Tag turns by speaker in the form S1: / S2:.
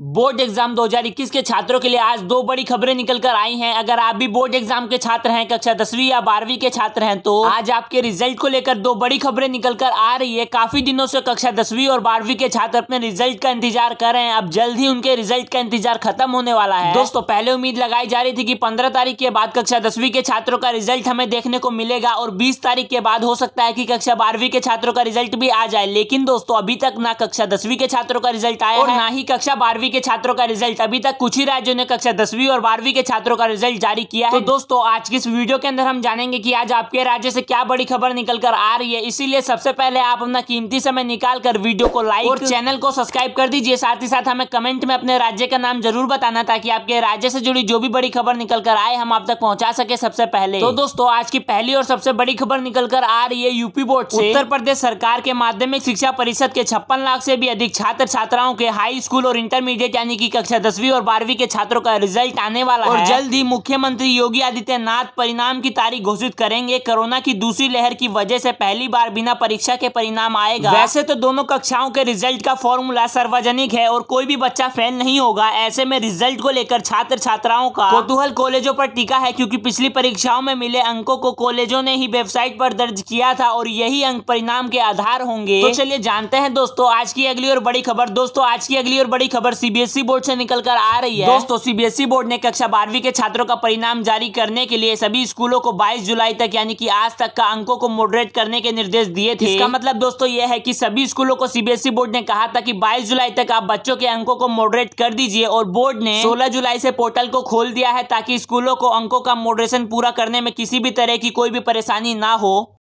S1: board exam 2021 के छात्रों के लिए आज दो बड़ी खबरें निकल कर आई हैं अगर आप भी बोर्ड एग्जाम के छात्र हैं कक्षा दसवीं या बारहवीं के छात्र हैं तो आज आपके रिजल्ट को लेकर दो बड़ी खबरें निकल कर आ रही है काफी दिनों से कक्षा दसवीं और बारहवीं के छात्र अपने रिजल्ट का इंतजार कर रहे हैं अब जल्द ही उनके रिजल्ट का इंतजार खत्म होने वाला है दोस्तों पहले उम्मीद लगाई जा रही थी की पंद्रह तारीख के बाद कक्षा दसवीं के छात्रों का रिजल्ट हमें देखने को मिलेगा और बीस तारीख के बाद हो सकता है की कक्षा बारहवीं के छात्रों का रिजल्ट भी आ जाए लेकिन दोस्तों अभी तक ना कक्षा दसवीं के छात्रों का रिजल्ट आया और ना ही कक्षा बारहवीं बारहवीं के छात्रों का रिजल्ट अभी तक कुछ ही राज्यों ने कक्षा दसवीं और बारहवीं के छात्रों का रिजल्ट जारी किया है तो दोस्तों आज की इस वीडियो के अंदर हम जानेंगे की आज आपके राज्य से क्या बड़ी खबर निकल कर आ रही है इसीलिए सबसे पहले आप अपना कीमती समय निकाल कर वीडियो को लाइक और चैनल को सब्सक्राइब कर दीजिए साथ ही साथ हमें कमेंट में अपने राज्य का नाम जरूर बताना ताकि आपके राज्य से जुड़ी जो भी बड़ी खबर निकल कर आए हम आप तक पहुंचा सके सबसे पहले तो दोस्तों आज की पहली और सबसे बड़ी खबर निकल कर आ रही है यूपी बोर्ड से उत्तर प्रदेश सरकार के माध्यमिक शिक्षा परिषद के छप्पन लाख से भी अधिक छात्र छात्राओं के हाई स्कूल और इंटरमीडिएट इंटरमीडिएट यानी कि कक्षा दसवीं और बारहवीं के छात्रों का रिजल्ट आने वाला और है जल्द ही मुख्यमंत्री योगी आदित्यनाथ परिणाम की तारीख घोषित करेंगे कोरोना की दूसरी लहर की वजह से पहली बार बिना परीक्षा के परिणाम आएगा वैसे तो दोनों कक्षाओं के रिजल्ट का फॉर्मूला सार्वजनिक है और कोई भी बच्चा फेल नहीं होगा ऐसे में रिजल्ट को लेकर छात्र छात्राओं का कौतूहल कॉलेजों पर टीका है क्यूँकी पिछली परीक्षाओं में मिले अंकों को कॉलेजों ने ही वेबसाइट पर दर्ज किया था और यही अंक परिणाम के आधार होंगे तो चलिए जानते हैं दोस्तों आज की अगली और बड़ी खबर दोस्तों आज की अगली और बड़ी खबर सीबीएसई बोर्ड e से निकल कर आ रही है दोस्तों सीबीएसई बोर्ड e ने कक्षा बारहवीं के छात्रों का परिणाम जारी करने के लिए सभी स्कूलों को बाईस जुलाई तक यानी की आज तक का अंकों को मॉडरेट करने के निर्देश दिए थे इसका मतलब दोस्तों यह है की सभी स्कूलों को सीबीएसई बोर्ड e ने कहा था की बाईस जुलाई तक आप बच्चों के अंकों को मॉडरेट कर दीजिए और बोर्ड ने सोलह जुलाई से पोर्टल को खोल दिया है ताकि स्कूलों को अंकों का मॉडरेशन पूरा करने में किसी भी तरह की कोई भी परेशानी ना हो